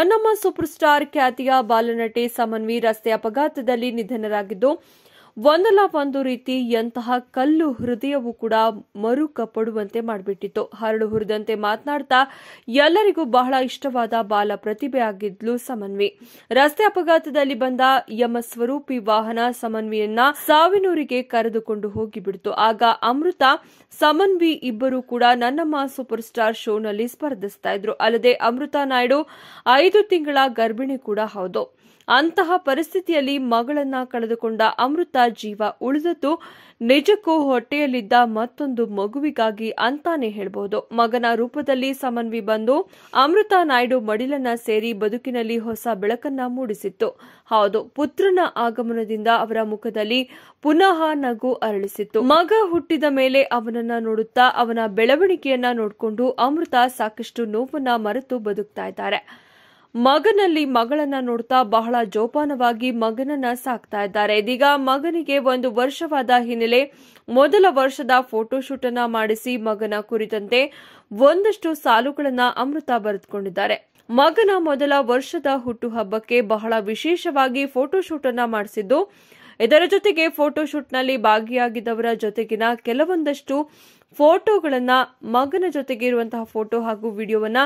ನನ್ನಮ್ಮ super star ಖ್ಯಾತಿಯ ಬಾಲನಟಿ ಸಮನ್ವಿ ರಸ್ತೆ ಅಪಘಾತದಲ್ಲಿ ನಿಧನರಾಗಿದ್ದು ಒಂದಲ್ಲ ಒಂದು ರೀತಿ ಎಂತಹ ಕಲ್ಲು ಹೃದಯವೂ ಕೂಡ ಮರುಕಪಡುವಂತೆ ಮಾಡಿಬಿಟ್ಟಿತ್ತು ಹರಳು ಹುರಿದಂತೆ ಮಾತನಾಡ್ತಾ ಎಲ್ಲರಿಗೂ ಬಹಳ ಇಷ್ಟವಾದ ಬಾಲ ಪ್ರತಿಭೆ ಆಗಿದ್ಲು ಸಮನ್ವಿ ರಸ್ತೆ ಅಪಘಾತದಲ್ಲಿ ಬಂದ ಯಮ ಸ್ವರೂಪಿ ವಾಹನ ಸಮನ್ವಿಯನ್ನ ಸಾವಿನೂರಿಗೆ ಕರೆದುಕೊಂಡು ಹೋಗಿಬಿಡ್ತು ಆಗ ಅಮೃತ ಸಮನ್ವಿ ಇಬ್ಬರು ಕೂಡ ನನ್ನಮ್ಮ ಸೂಪರ್ ಸ್ಟಾರ್ ಶೋನಲ್ಲಿ ಸ್ಪರ್ಧಿಸ್ತಾ ಇದ್ರು ಅಲ್ಲದೆ ಅಮೃತ ನಾಯ್ಡು ಐದು ತಿಂಗಳ ಗರ್ಭಿಣಿ ಕೂಡ ಹೌದು ಅಂತಹ ಪರಿಸ್ಥಿತಿಯಲ್ಲಿ ಮಗಳನ್ನ ಕಳೆದುಕೊಂಡ ಅಮೃತ ಜೀವ ಉಳಿದದ್ದು ನಿಜಕ್ಕೂ ಹೊಟ್ಟೆಯಲ್ಲಿದ್ದ ಮತ್ತೊಂದು ಮಗುವಿಗಾಗಿ ಅಂತಾನೆ ಹೇಳಬಹುದು ಮಗನ ರೂಪದಲ್ಲಿ ಸಮನ್ವಿ ಬಂದು ಅಮೃತ ನಾಯ್ಡು ಮಡಿಲನ್ನ ಸೇರಿ ಬದುಕಿನಲ್ಲಿ ಹೊಸ ಬೆಳಕನ್ನ ಮೂಡಿಸಿತ್ತು ಹೌದು ಪುತ್ರನ ಆಗಮನದಿಂದ ಅವರ ಮುಖದಲ್ಲಿ ಪುನಃ ನಗು ಅರಳಿಸಿತ್ತು ಮಗ ಹುಟ್ಟಿದ ಮೇಲೆ ಅವನನ್ನ ನೋಡುತ್ತಾ ಅವನ ಬೆಳವಣಿಗೆಯನ್ನ ನೋಡಿಕೊಂಡು ಅಮೃತ ಸಾಕಷ್ಟು ನೋವನ್ನ ಮರೆತು ಬದುಕ್ತಾ ಇದ್ದಾರೆ ಮಗನಲ್ಲಿ ಮಗಳನ್ನ ನೋಡ್ತಾ ಬಹಳ ಜೋಪಾನವಾಗಿ ಮಗನನ್ನ ಸಾಕ್ತಾ ಇದ್ದಾರೆ ಇದೀಗ ಮಗನಿಗೆ ಒಂದು ವರ್ಷವಾದ ಹಿನ್ನೆಲೆ ಮೊದಲ ವರ್ಷದ ಫೋಟೋಶೂಟ್ ಅನ್ನ ಮಾಡಿಸಿ ಮಗನ ಕುರಿತಂತೆ ಒಂದಷ್ಟು ಸಾಲುಗಳನ್ನ ಅಮೃತ ಬರೆದುಕೊಂಡಿದ್ದಾರೆ ಮಗನ ಮೊದಲ ವರ್ಷದ ಹುಟ್ಟುಹಬ್ಬಕ್ಕೆ ಬಹಳ ವಿಶೇಷವಾಗಿ ಫೋಟೋಶೂಟ್ ಅನ್ನ ಮಾಡಿಸಿದ್ದು ಇದರ ಜೊತೆಗೆ ಫೋಟೋಶೂಟ್ನಲ್ಲಿ ಭಾಗಿಯಾಗಿದ್ದವರ ಜೊತೆಗಿನ ಕೆಲವೊಂದಷ್ಟು ಫೋಟೋಗಳನ್ನ ಮಗನ ಜೊತೆಗೆ ಇರುವಂತಹ ಫೋಟೋ ಹಾಗೂ ವಿಡಿಯೋವನ್ನ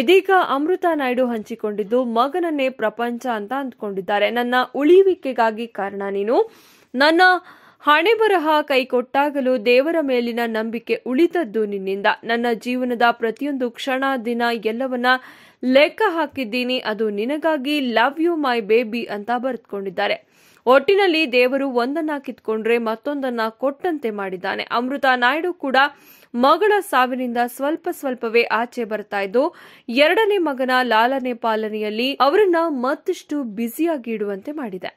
ಇದೀಗ ಅಮೃತ ನಾಯ್ಡು ಹಂಚಿಕೊಂಡಿದ್ದು ಮಗನನ್ನೇ ಪ್ರಪಂಚ ಅಂತ ಅಂದ್ಕೊಂಡಿದ್ದಾರೆ ನನ್ನ ಉಳಿಯುವಿಕೆಗಾಗಿ ಕಾರಣ ನೀನು ನನ್ನ ಹಣೆ ಬರಹ ಕೈಕೊಟ್ಟಾಗಲೂ ದೇವರ ಮೇಲಿನ ನಂಬಿಕೆ ಉಳಿದದ್ದು ನಿನ್ನಿಂದ ನನ್ನ ಜೀವನದ ಪ್ರತಿಯೊಂದು ಕ್ಷಣ ದಿನ ಎಲ್ಲವನ್ನ ಲೆಕ್ಕ ಹಾಕಿದ್ದೀನಿ ಅದು ನಿನಗಾಗಿ ಲವ್ ಯು ಮೈ ಬೇಬಿ ಅಂತ ಬರೆದುಕೊಂಡಿದ್ದಾರೆ ಒಟ್ಟಿನಲ್ಲಿ ದೇವರು ಒಂದನ್ನ ಕಿತ್ಕೊಂಡ್ರೆ ಮತ್ತೊಂದನ್ನ ಕೊಟ್ಟಂತೆ ಮಾಡಿದ್ದಾನೆ ಅಮೃತ ನಾಯ್ಡು ಕೂಡ ಮಗಳ ಸಾವಿನಿಂದ ಸ್ವಲ್ಪ ಸ್ವಲ್ಪವೇ ಆಚೆ ಬರ್ತಾ ಇದ್ದು ಎರಡನೇ ಮಗನ ಲಾಲನೆ ಪಾಲನೆಯಲ್ಲಿ ಅವರನ್ನ ಮತ್ತಷ್ಟು ಬ್ಯುಸಿಯಾಗಿ ಇಡುವಂತೆ ಮಾಡಿದೆ